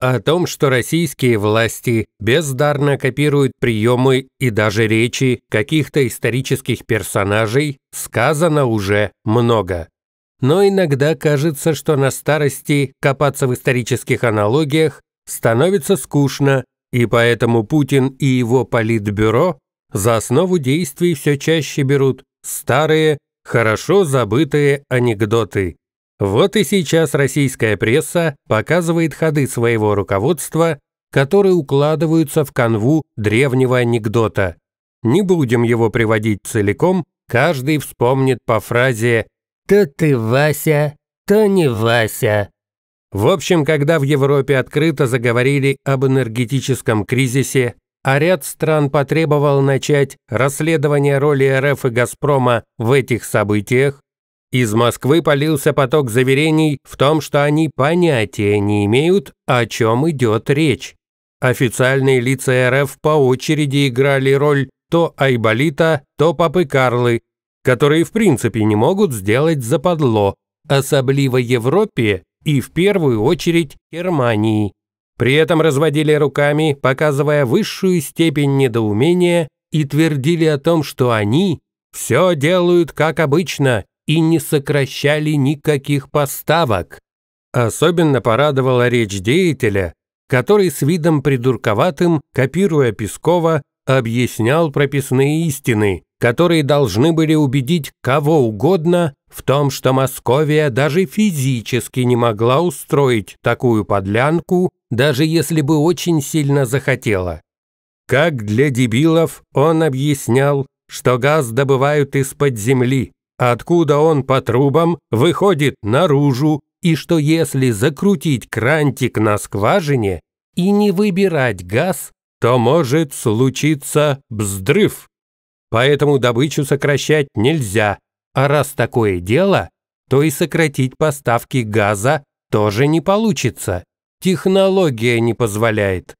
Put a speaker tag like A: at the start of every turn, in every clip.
A: о том, что российские власти бездарно копируют приемы и даже речи каких-то исторических персонажей, сказано уже много. Но иногда кажется, что на старости копаться в исторических аналогиях становится скучно, и поэтому Путин и его политбюро за основу действий все чаще берут старые, хорошо забытые анекдоты. Вот и сейчас российская пресса показывает ходы своего руководства, которые укладываются в канву древнего анекдота. Не будем его приводить целиком, каждый вспомнит по фразе «То ты Вася, то не Вася». В общем, когда в Европе открыто заговорили об энергетическом кризисе, а ряд стран потребовал начать расследование роли РФ и «Газпрома» в этих событиях, из Москвы полился поток заверений в том, что они понятия не имеют, о чем идет речь. Официальные лица РФ по очереди играли роль то Айболита, то Папы Карлы, которые в принципе не могут сделать западло, особливо Европе и в первую очередь Германии. При этом разводили руками, показывая высшую степень недоумения и твердили о том, что они все делают как обычно и не сокращали никаких поставок. Особенно порадовала речь деятеля, который с видом придурковатым, копируя Пескова, объяснял прописные истины, которые должны были убедить кого угодно в том, что Московия даже физически не могла устроить такую подлянку, даже если бы очень сильно захотела. Как для дебилов он объяснял, что газ добывают из-под земли, откуда он по трубам выходит наружу, и что если закрутить крантик на скважине и не выбирать газ, то может случиться взрыв. Поэтому добычу сокращать нельзя, а раз такое дело, то и сократить поставки газа тоже не получится. Технология не позволяет.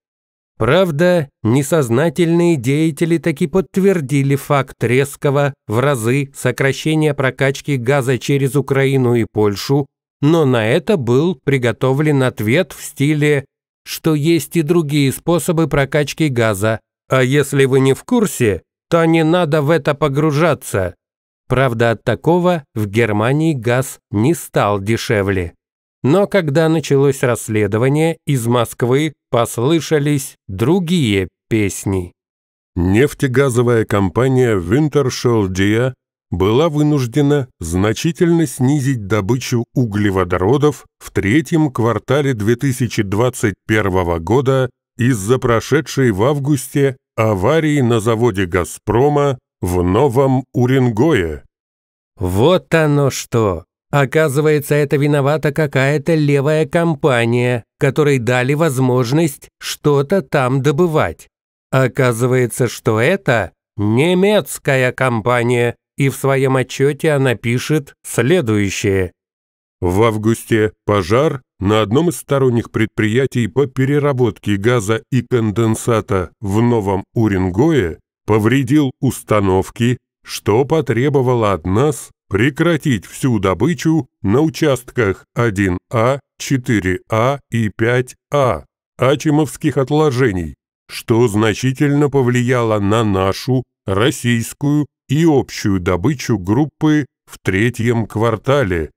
A: Правда, несознательные деятели таки подтвердили факт резкого в разы сокращения прокачки газа через Украину и Польшу, но на это был приготовлен ответ в стиле «что есть и другие способы прокачки газа, а если вы не в курсе, то не надо в это погружаться». Правда, от такого в Германии газ не стал дешевле. Но когда началось расследование, из Москвы послышались другие песни. Нефтегазовая
B: компания Wintershall Dea была вынуждена значительно снизить добычу углеводородов в третьем квартале 2021 года из-за прошедшей в августе аварии на заводе «Газпрома» в Новом Уренгое. Вот оно что!
A: Оказывается, это виновата какая-то левая компания, которой дали возможность что-то там добывать. Оказывается, что это немецкая компания, и в своем отчете она пишет следующее. В августе пожар на одном из сторонних предприятий
B: по переработке газа и конденсата в Новом Уренгое повредил установки, что потребовало от нас прекратить всю добычу на участках 1А, 4А и 5А Ачимовских отложений, что значительно повлияло на нашу, российскую и общую добычу группы в третьем
A: квартале.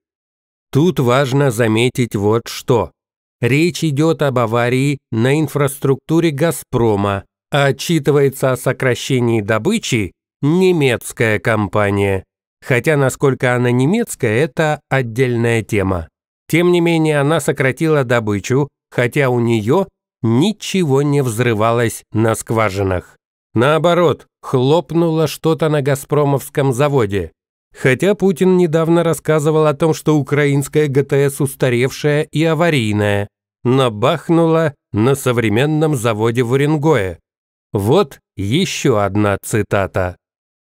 A: Тут важно заметить вот что. Речь идет об аварии на инфраструктуре «Газпрома», а отчитывается о сокращении добычи немецкая компания. Хотя, насколько она немецкая, это отдельная тема. Тем не менее, она сократила добычу, хотя у нее ничего не взрывалось на скважинах. Наоборот, хлопнуло что-то на «Газпромовском» заводе. Хотя Путин недавно рассказывал о том, что украинская ГТС устаревшая и аварийная, но бахнуло на современном заводе в Уренгое. Вот еще одна цитата.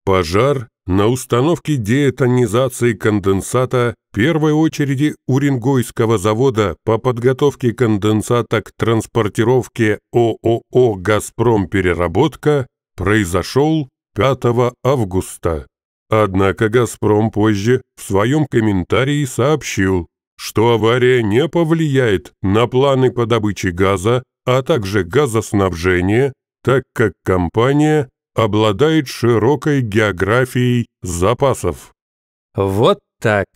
A: «Пожар на установке деэтонизации конденсата
B: первой очереди Уренгойского завода по подготовке конденсата к транспортировке ООО «Газпром-переработка» произошел 5 августа. Однако «Газпром» позже в своем комментарии сообщил, что авария не повлияет на планы по добыче газа, а также газоснабжение, так как компания обладает
A: широкой географией запасов. Вот так.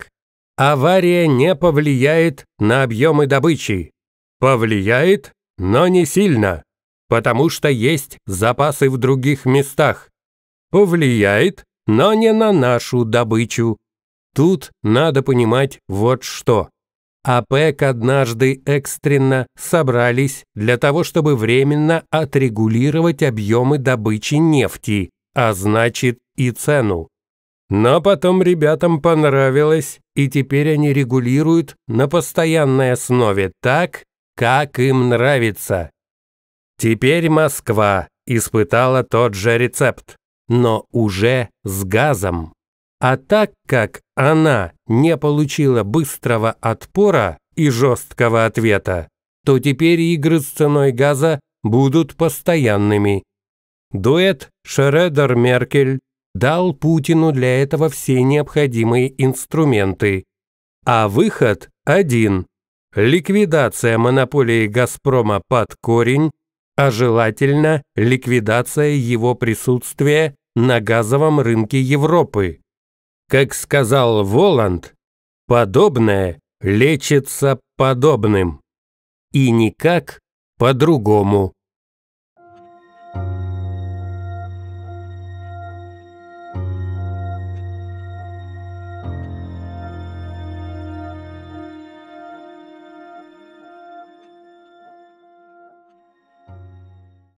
A: Авария не повлияет на объемы добычи. Повлияет, но не сильно, потому что есть запасы в других местах. Повлияет, но не на нашу добычу. Тут надо понимать вот что. АПЭК однажды экстренно собрались для того, чтобы временно отрегулировать объемы добычи нефти, а значит и цену. Но потом ребятам понравилось, и теперь они регулируют на постоянной основе так, как им нравится. Теперь Москва испытала тот же рецепт, но уже с газом. А так как она не получила быстрого отпора и жесткого ответа, то теперь игры с ценой газа будут постоянными. Дуэт Шредер-Меркель дал Путину для этого все необходимые инструменты. А выход один – ликвидация монополии «Газпрома» под корень, а желательно ликвидация его присутствия на газовом рынке Европы. Как сказал Воланд, подобное лечится подобным и никак по-другому.